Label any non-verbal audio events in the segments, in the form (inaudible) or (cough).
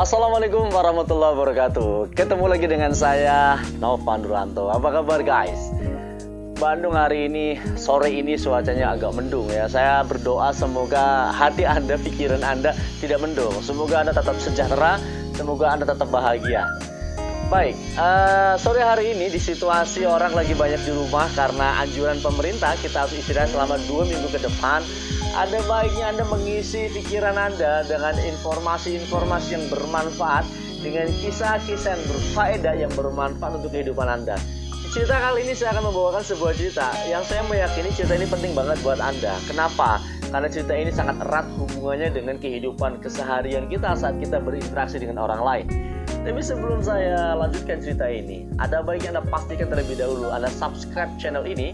Assalamualaikum warahmatullahi wabarakatuh Ketemu lagi dengan saya Nova Nuranto Apa kabar guys? Bandung hari ini, sore ini cuacanya agak mendung ya Saya berdoa semoga hati anda, pikiran anda tidak mendung Semoga anda tetap sejahtera, semoga anda tetap bahagia Baik, uh, sore hari ini di situasi orang lagi banyak di rumah karena anjuran pemerintah kita harus istirahat selama 2 minggu ke depan ada baiknya Anda mengisi pikiran Anda dengan informasi-informasi yang bermanfaat dengan kisah-kisah yang berfaedah yang bermanfaat untuk kehidupan Anda. Cerita kali ini saya akan membawakan sebuah cerita yang saya meyakini cerita ini penting banget buat Anda. Kenapa? Karena cerita ini sangat erat hubungannya dengan kehidupan keseharian kita saat kita berinteraksi dengan orang lain. Tapi sebelum saya lanjutkan cerita ini, ada baiknya Anda pastikan terlebih dahulu Anda subscribe channel ini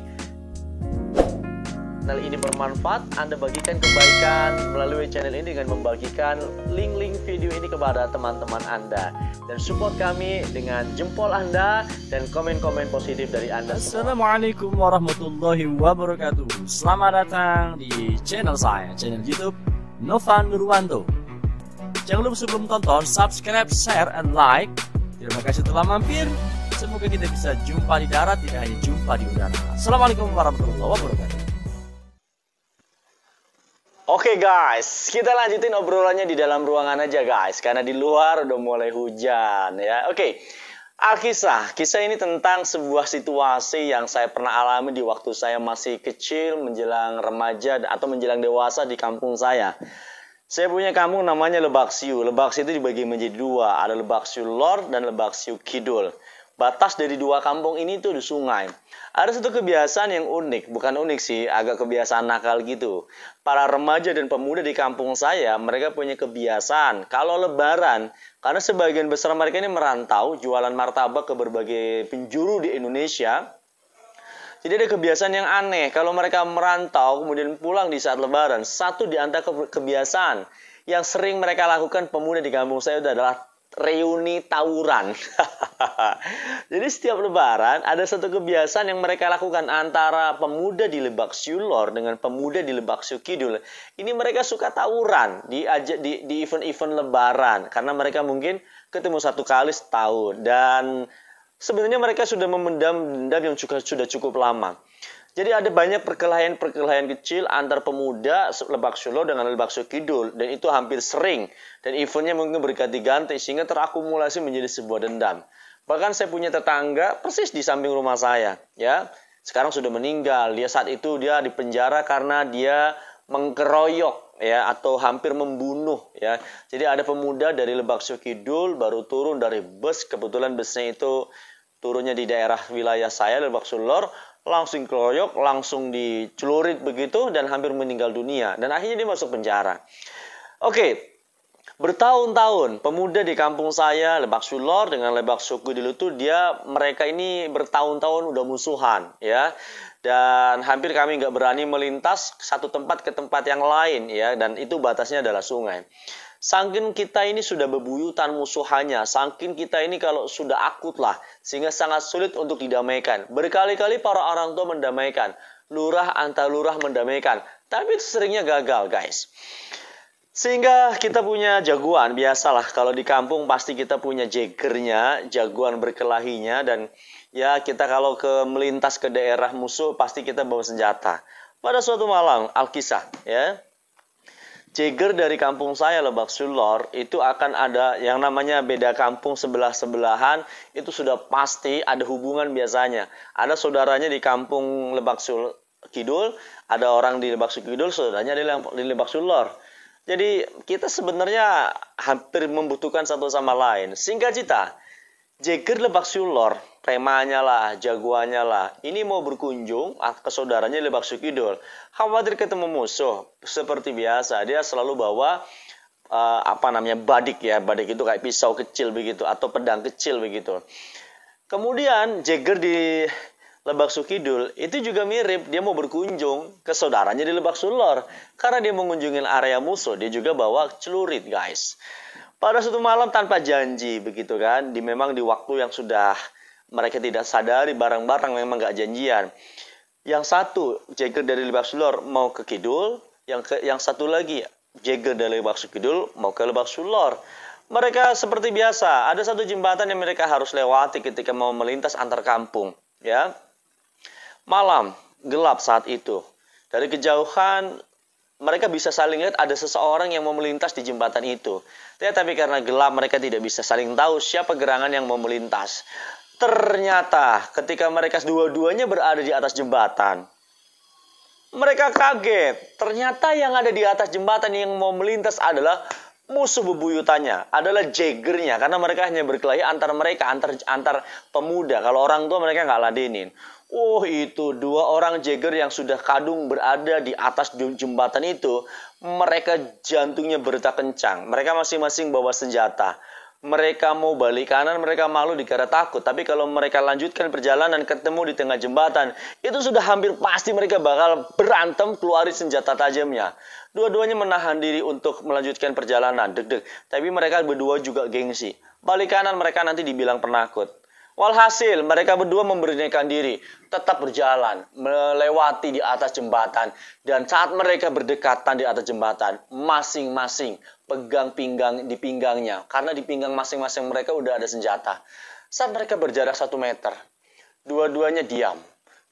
channel ini bermanfaat, Anda bagikan kebaikan melalui channel ini dengan membagikan link-link video ini kepada teman-teman Anda. Dan support kami dengan jempol Anda dan komen-komen positif dari Anda. Assalamualaikum warahmatullahi wabarakatuh. Selamat datang di channel saya, channel YouTube Novan Nurwanto. Jangan lupa sebelum tonton, subscribe, share, and like. Terima kasih telah mampir. Semoga kita bisa jumpa di darat, tidak hanya jumpa di udara. Assalamualaikum warahmatullahi wabarakatuh. Oke okay guys, kita lanjutin obrolannya di dalam ruangan aja guys, karena di luar udah mulai hujan ya. Oke, okay. Alkisah, kisah ini tentang sebuah situasi yang saya pernah alami di waktu saya masih kecil, menjelang remaja atau menjelang dewasa di kampung saya. Saya punya kampung namanya Lebak Siu. Lebak Siu itu dibagi menjadi dua, ada Lebak Siu Lor dan Lebak Siu Kidul. Batas dari dua kampung ini itu di sungai. Ada satu kebiasaan yang unik, bukan unik sih, agak kebiasaan nakal gitu. Para remaja dan pemuda di kampung saya, mereka punya kebiasaan kalau lebaran, karena sebagian besar mereka ini merantau, jualan martabak ke berbagai penjuru di Indonesia. Jadi ada kebiasaan yang aneh, kalau mereka merantau kemudian pulang di saat lebaran, satu di antara kebiasaan yang sering mereka lakukan pemuda di kampung saya adalah reuni tawuran. (laughs) Jadi setiap lebaran ada satu kebiasaan yang mereka lakukan antara pemuda di Lebak Siulor dengan pemuda di Lebak Siukidul. Ini mereka suka tawuran di di di event-event lebaran karena mereka mungkin ketemu satu kali setahun dan sebenarnya mereka sudah memendam dendam yang juga sudah cukup lama. Jadi ada banyak perkelahian-perkelahian kecil antar pemuda Lebak Solo dengan Lebak Solo Kidul dan itu hampir sering dan eventnya mungkin berganti-ganti sehingga terakumulasi menjadi sebuah dendam. Bahkan saya punya tetangga persis di samping rumah saya, ya. Sekarang sudah meninggal. Dia saat itu dia di penjara karena dia mengkeroyok ya atau hampir membunuh ya. Jadi ada pemuda dari Lebak Solo Kidul baru turun dari bus, kebetulan busnya itu turunnya di daerah wilayah saya Lebak Sulor langsung keroyok langsung dicelurit begitu dan hampir meninggal dunia dan akhirnya dia masuk penjara oke Bertahun-tahun pemuda di kampung saya Lebak Sulor dengan Lebak Suku di tuh dia mereka ini bertahun-tahun udah musuhan ya dan hampir kami nggak berani melintas satu tempat ke tempat yang lain ya dan itu batasnya adalah sungai. Sangkin kita ini sudah bebuyutan musuh hanya, sangkin kita ini kalau sudah akut lah, sehingga sangat sulit untuk didamaikan. Berkali-kali para orang tua mendamaikan, lurah antar lurah mendamaikan, tapi seringnya gagal guys. Sehingga kita punya jagoan, biasalah kalau di kampung pasti kita punya jagernya, jagoan berkelahinya, dan ya kita kalau ke melintas ke daerah musuh pasti kita bawa senjata. Pada suatu malam, Alkisah ya, Jeger dari kampung saya Lebak Sulor itu akan ada yang namanya beda kampung sebelah-sebelahan itu sudah pasti ada hubungan biasanya. Ada saudaranya di kampung Lebak Sul Kidul, ada orang di Lebak Sul Kidul, saudaranya di, Lebak Sulor. Jadi kita sebenarnya hampir membutuhkan satu sama lain. Singkat cita, Jagger Lebak Sulor, premanya lah, jagoannya lah. Ini mau berkunjung ke saudaranya Lebak Sukidul. Khawatir ketemu musuh. Seperti biasa, dia selalu bawa uh, apa namanya badik ya. Badik itu kayak pisau kecil begitu atau pedang kecil begitu. Kemudian Jagger di Lebak Sukidul itu juga mirip. Dia mau berkunjung ke saudaranya di Lebak Sulor. Karena dia mengunjungi area musuh, dia juga bawa celurit guys pada suatu malam tanpa janji begitu kan di memang di waktu yang sudah mereka tidak sadari barang-barang memang gak janjian yang satu Jagger dari Lebak Sulor mau ke Kidul yang ke, yang satu lagi Jagger dari Lebak Kidul mau ke Lebak Sulor mereka seperti biasa ada satu jembatan yang mereka harus lewati ketika mau melintas antar kampung ya malam gelap saat itu dari kejauhan mereka bisa saling lihat ada seseorang yang mau melintas di jembatan itu. Tetapi ya, karena gelap mereka tidak bisa saling tahu siapa gerangan yang mau melintas. Ternyata ketika mereka dua-duanya berada di atas jembatan, mereka kaget. Ternyata yang ada di atas jembatan yang mau melintas adalah musuh bebuyutannya, adalah jagernya. Karena mereka hanya berkelahi antar mereka, antar antar pemuda. Kalau orang tua mereka nggak ladenin. Oh itu dua orang Jagger yang sudah kadung berada di atas jembatan itu, mereka jantungnya berita kencang. Mereka masing-masing bawa senjata. Mereka mau balik kanan, mereka malu dikira takut. Tapi kalau mereka lanjutkan perjalanan ketemu di tengah jembatan, itu sudah hampir pasti mereka bakal berantem keluarin senjata tajamnya. Dua-duanya menahan diri untuk melanjutkan perjalanan, deg-deg. Tapi mereka berdua juga gengsi. Balik kanan mereka nanti dibilang penakut Walhasil mereka berdua memberanikan diri, tetap berjalan, melewati di atas jembatan. Dan saat mereka berdekatan di atas jembatan, masing-masing pegang pinggang di pinggangnya. Karena di pinggang masing-masing mereka udah ada senjata. Saat mereka berjarak satu meter, dua-duanya diam,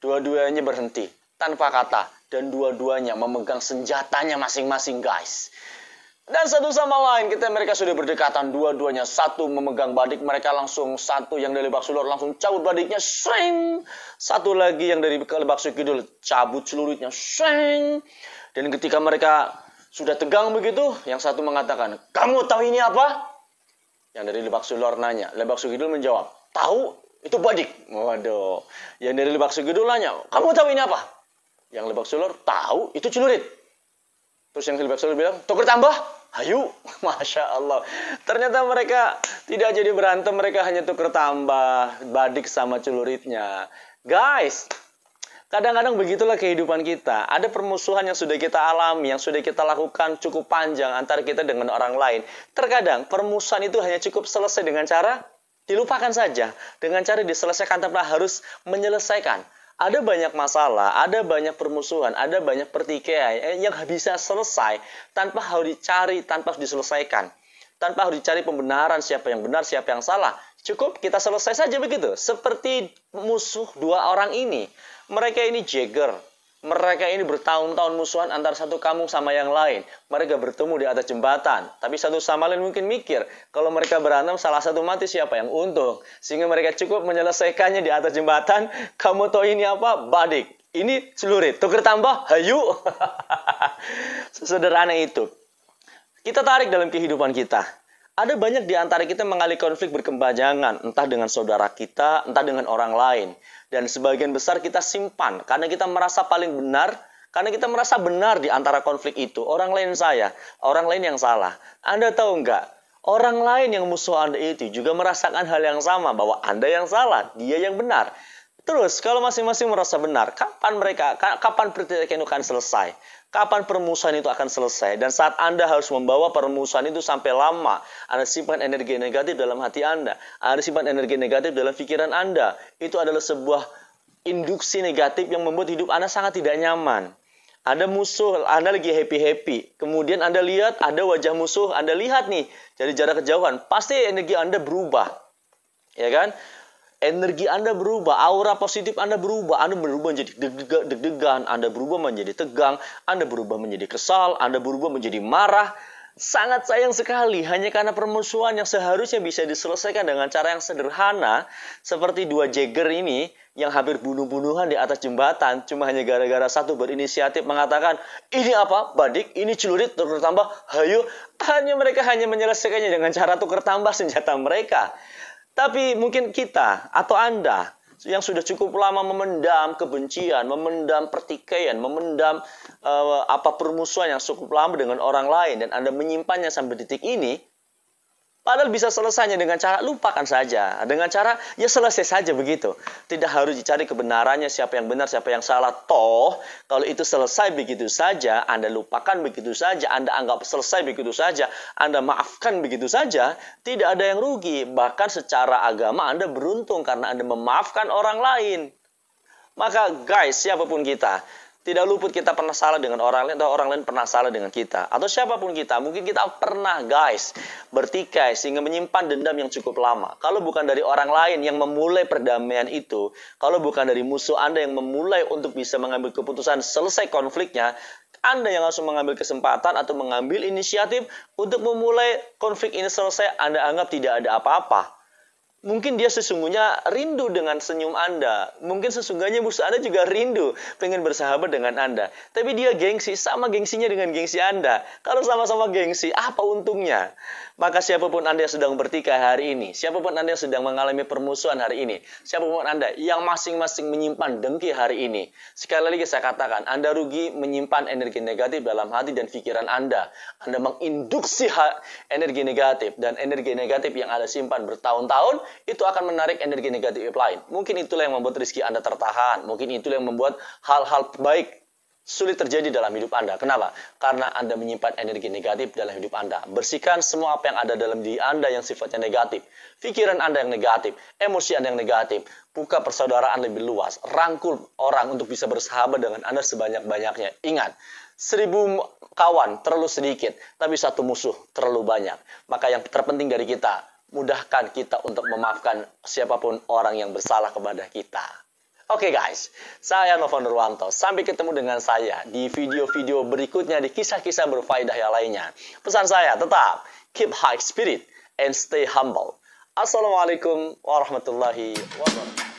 dua-duanya berhenti, tanpa kata. Dan dua-duanya memegang senjatanya masing-masing guys. Dan satu sama lain kita mereka sudah berdekatan dua-duanya. Satu memegang badik mereka langsung satu yang dari lebak sulur langsung cabut badiknya sering. Satu lagi yang dari lebak kidul cabut celuritnya sering. Dan ketika mereka sudah tegang begitu, yang satu mengatakan, kamu tahu ini apa? Yang dari lebak sulur nanya, lebak kidul menjawab, tahu itu badik. Waduh. Yang dari lebak kidul nanya, kamu tahu ini apa? Yang lebak sulur tahu itu celurit. Terus yang Hilbert Sulil bilang, tuker tambah, hayu. (laughs) Masya Allah. Ternyata mereka tidak jadi berantem, mereka hanya tuker tambah, badik sama celuritnya. Guys, kadang-kadang begitulah kehidupan kita. Ada permusuhan yang sudah kita alami, yang sudah kita lakukan cukup panjang antara kita dengan orang lain. Terkadang permusuhan itu hanya cukup selesai dengan cara dilupakan saja. Dengan cara diselesaikan tanpa harus menyelesaikan ada banyak masalah, ada banyak permusuhan, ada banyak pertikaian eh, yang bisa selesai tanpa harus dicari, tanpa harus diselesaikan. Tanpa harus dicari pembenaran siapa yang benar, siapa yang salah. Cukup kita selesai saja begitu. Seperti musuh dua orang ini. Mereka ini Jagger, mereka ini bertahun-tahun musuhan antara satu kampung sama yang lain. Mereka bertemu di atas jembatan. Tapi satu sama lain mungkin mikir, kalau mereka berantem salah satu mati siapa yang untung. Sehingga mereka cukup menyelesaikannya di atas jembatan. (laughs) Kamu tahu ini apa? Badik. Ini celurit. Tuker tambah, hayu. (laughs) Sederhana itu. Kita tarik dalam kehidupan kita. Ada banyak di antara kita mengalami konflik berkepanjangan, entah dengan saudara kita, entah dengan orang lain. Dan sebagian besar kita simpan karena kita merasa paling benar, karena kita merasa benar di antara konflik itu. Orang lain saya, orang lain yang salah. Anda tahu nggak? Orang lain yang musuh Anda itu juga merasakan hal yang sama bahwa Anda yang salah, dia yang benar. Terus kalau masing-masing merasa benar, kapan mereka kapan pertikaian akan selesai? Kapan permusuhan itu akan selesai? Dan saat Anda harus membawa permusuhan itu sampai lama, Anda simpan energi negatif dalam hati Anda. Anda simpan energi negatif dalam pikiran Anda. Itu adalah sebuah induksi negatif yang membuat hidup Anda sangat tidak nyaman. Anda musuh, Anda lagi happy-happy. Kemudian Anda lihat ada wajah musuh, Anda lihat nih dari jarak kejauhan. Pasti energi Anda berubah. Ya kan? energi Anda berubah, aura positif Anda berubah, Anda berubah menjadi deg-degan, Anda berubah menjadi tegang, Anda berubah menjadi kesal, Anda berubah menjadi marah. Sangat sayang sekali hanya karena permusuhan yang seharusnya bisa diselesaikan dengan cara yang sederhana seperti dua jagger ini yang hampir bunuh-bunuhan di atas jembatan cuma hanya gara-gara satu berinisiatif mengatakan ini apa badik ini celurit tukar tambah hayu hanya mereka hanya menyelesaikannya dengan cara tukar tambah senjata mereka tapi mungkin kita atau Anda yang sudah cukup lama memendam kebencian, memendam pertikaian, memendam uh, apa permusuhan yang cukup lama dengan orang lain dan Anda menyimpannya sampai detik ini, Padahal bisa selesainya dengan cara lupakan saja. Dengan cara ya selesai saja begitu. Tidak harus dicari kebenarannya siapa yang benar, siapa yang salah. Toh, kalau itu selesai begitu saja, Anda lupakan begitu saja, Anda anggap selesai begitu saja, Anda maafkan begitu saja, tidak ada yang rugi. Bahkan secara agama Anda beruntung karena Anda memaafkan orang lain. Maka guys, siapapun kita, tidak luput kita pernah salah dengan orang lain atau orang lain pernah salah dengan kita. Atau siapapun kita, mungkin kita pernah guys bertikai sehingga menyimpan dendam yang cukup lama. Kalau bukan dari orang lain yang memulai perdamaian itu, kalau bukan dari musuh Anda yang memulai untuk bisa mengambil keputusan selesai konfliknya, anda yang langsung mengambil kesempatan atau mengambil inisiatif untuk memulai konflik ini selesai Anda anggap tidak ada apa-apa. Mungkin dia sesungguhnya rindu dengan senyum Anda. Mungkin sesungguhnya musuh Anda juga rindu, pengen bersahabat dengan Anda. Tapi dia gengsi, sama gengsinya dengan gengsi Anda. Kalau sama-sama gengsi, apa untungnya? Maka siapapun Anda yang sedang bertikai hari ini, siapapun Anda yang sedang mengalami permusuhan hari ini, siapapun Anda yang masing-masing menyimpan dengki hari ini, sekali lagi saya katakan, Anda rugi menyimpan energi negatif dalam hati dan pikiran Anda. Anda menginduksi energi negatif dan energi negatif yang Anda simpan bertahun-tahun itu akan menarik energi negatif lain. Mungkin itulah yang membuat rezeki Anda tertahan. Mungkin itulah yang membuat hal-hal baik sulit terjadi dalam hidup Anda. Kenapa? Karena Anda menyimpan energi negatif dalam hidup Anda. Bersihkan semua apa yang ada dalam diri Anda yang sifatnya negatif. Pikiran Anda yang negatif, emosi Anda yang negatif. Buka persaudaraan lebih luas. Rangkul orang untuk bisa bersahabat dengan Anda sebanyak-banyaknya. Ingat, seribu kawan terlalu sedikit, tapi satu musuh terlalu banyak. Maka yang terpenting dari kita, mudahkan kita untuk memaafkan siapapun orang yang bersalah kepada kita. Oke okay guys, saya Novan Nurwanto. Sampai ketemu dengan saya di video-video berikutnya di kisah-kisah berfaedah yang lainnya. Pesan saya tetap, keep high spirit and stay humble. Assalamualaikum warahmatullahi wabarakatuh.